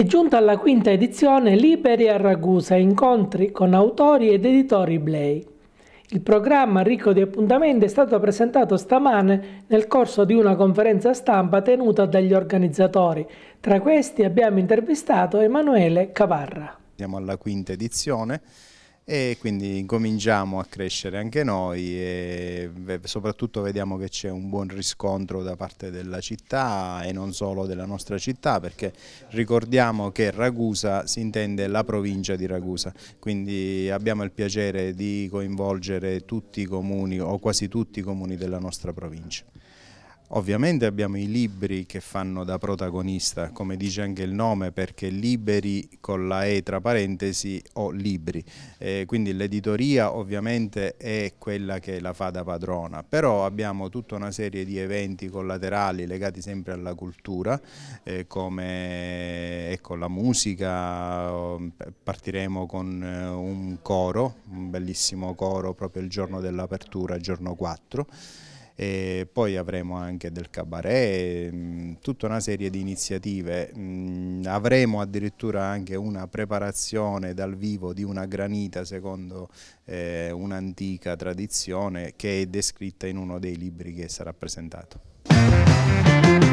È giunta alla quinta edizione Liberi a Ragusa, incontri con autori ed editori Blay. Il programma ricco di appuntamenti è stato presentato stamane nel corso di una conferenza stampa tenuta dagli organizzatori. Tra questi abbiamo intervistato Emanuele Cavarra. Siamo alla quinta edizione e quindi cominciamo a crescere anche noi e soprattutto vediamo che c'è un buon riscontro da parte della città e non solo della nostra città perché ricordiamo che Ragusa si intende la provincia di Ragusa quindi abbiamo il piacere di coinvolgere tutti i comuni o quasi tutti i comuni della nostra provincia. Ovviamente abbiamo i libri che fanno da protagonista, come dice anche il nome, perché liberi con la E tra parentesi o libri. Eh, quindi l'editoria ovviamente è quella che la fa da padrona, però abbiamo tutta una serie di eventi collaterali legati sempre alla cultura, eh, come ecco, la musica, partiremo con eh, un coro, un bellissimo coro proprio il giorno dell'apertura, giorno 4 e poi avremo anche del cabaret, mm, tutta una serie di iniziative, mm, avremo addirittura anche una preparazione dal vivo di una granita secondo eh, un'antica tradizione che è descritta in uno dei libri che sarà presentato.